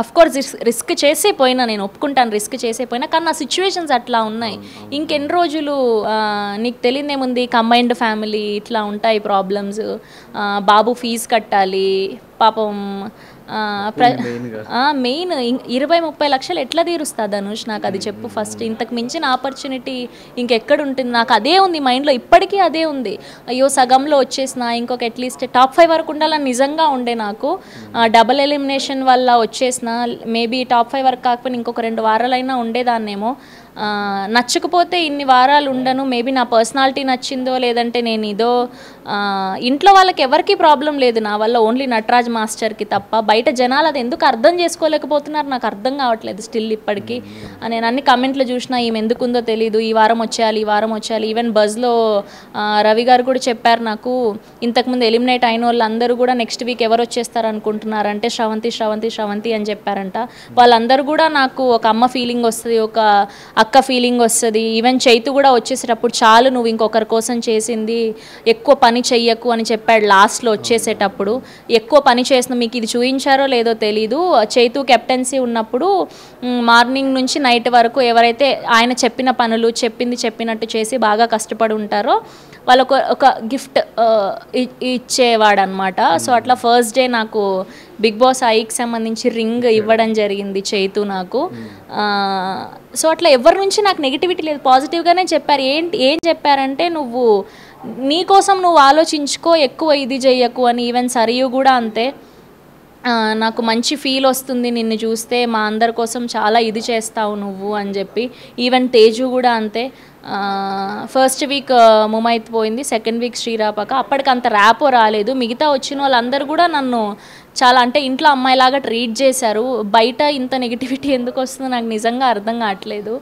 Of course risk risk చేసే పోయినా నేను ఒప్పుకుంటాను రిస్క్ చేసే పోయినా కానీ నా సిచ్యువేషన్స్ అట్లా ఉన్నాయి ఇంకెన్ని రోజులు నీకు తెలియదేముంది కంబైన్డ్ ఫ్యామిలీ ఇట్లా ఉంటాయి ప్రాబ్లమ్స్ బాబు ఫీజు కట్టాలి పాపం మెయిన్ ఇరవై ముప్పై లక్షలు ఎట్లా తీరుస్తా ధనుష్ నాకు అది చెప్పు ఫస్ట్ ఇంతకు మించిన ఆపర్చునిటీ ఇంకెక్కడ ఉంటుంది నాకు అదే ఉంది మైండ్లో ఇప్పటికీ అదే ఉంది అయ్యో సగంలో వచ్చేసిన ఇంకొక అట్లీస్ట్ టాప్ ఫైవ్ వరకు ఉండాలని నిజంగా ఉండే నాకు డబల్ ఎలిమినేషన్ వల్ల వచ్చేసిన మేబీ టాప్ ఫైవ్ వరకు కాకపోయినా ఇంకొక రెండు వారాలైనా ఉండేదాన్నేమో నచ్చకపోతే ఇన్ని వారాలు ఉండను మేబీ నా పర్సనాలిటీ నచ్చిందో లేదంటే నేను ఇదో ఇంట్లో వాళ్ళకి ఎవరికి ప్రాబ్లం లేదు నా వల్ల ఓన్లీ నటరాజ్ మాస్టర్కి తప్ప బయట జనాలు అది ఎందుకు అర్థం చేసుకోలేకపోతున్నారు నాకు అర్థం కావట్లేదు స్టిల్ ఇప్పటికీ hmm. నేను అన్ని కమెంట్లు చూసినా ఈమె ఎందుకుందో తెలియదు ఈ వారం వచ్చేయాలి ఈ వారం వచ్చేయాలి ఈవెన్ బజ్లో రవి గారు కూడా చెప్పారు నాకు ఇంతకుముందు ఎలిమినేట్ అయిన వాళ్ళందరూ కూడా నెక్స్ట్ వీక్ ఎవరు వచ్చేస్తారు అనుకుంటున్నారు అంటే శ్రవంతి శ్రవంతి శ్రవంతి అని చెప్పారంట వాళ్ళందరూ కూడా నాకు ఒక అమ్మ ఫీలింగ్ వస్తుంది ఒక అక్క ఫీలింగ్ వస్తుంది ఈవెన్ చైతు కూడా వచ్చేసేటప్పుడు చాలు నువ్వు ఇంకొకరి కోసం చేసింది ఎక్కువ పని చెయ్యకు అని చెప్పాడు లాస్ట్లో వచ్చేసేటప్పుడు ఎక్కువ పని చేసిన మీకు ఇది చూపించాను గమనించారో లేదో తెలీదు చేతు కెప్టెన్సీ ఉన్నప్పుడు మార్నింగ్ నుంచి నైట్ వరకు ఎవరైతే ఆయన చెప్పిన పనులు చెప్పింది చెప్పినట్టు చేసి బాగా కష్టపడి ఉంటారో వాళ్ళకు ఒక గిఫ్ట్ ఇచ్చేవాడనమాట సో అట్లా ఫస్ట్ డే నాకు బిగ్ బాస్ ఐకి సంబంధించి రింగ్ ఇవ్వడం జరిగింది చేతు నాకు సో అట్లా ఎవరి నుంచి నాకు నెగిటివిటీ లేదు పాజిటివ్గానే చెప్పారు ఏంటి ఏం చెప్పారంటే నువ్వు నీకోసం నువ్వు ఆలోచించుకో ఎక్కువ ఇది చెయ్యకు అని ఈవెన్ సరియు కూడా అంతే నాకు మంచి ఫీల్ వస్తుంది నిన్ను చూస్తే మా అందరి కోసం చాలా ఇది చేస్తావు నువ్వు అని చెప్పి ఈవెన్ తేజు కూడా అంతే ఫస్ట్ వీక్ ముమైత్ పోయింది సెకండ్ వీక్ శ్రీరాపక అప్పటికి అంత ర్యాపో రాలేదు మిగతా వచ్చిన వాళ్ళందరూ కూడా నన్ను చాలా అంటే ఇంట్లో అమ్మాయిలాగా ట్రీట్ చేశారు బయట ఇంత నెగిటివిటీ ఎందుకు వస్తుందో నాకు నిజంగా అర్థం కావట్లేదు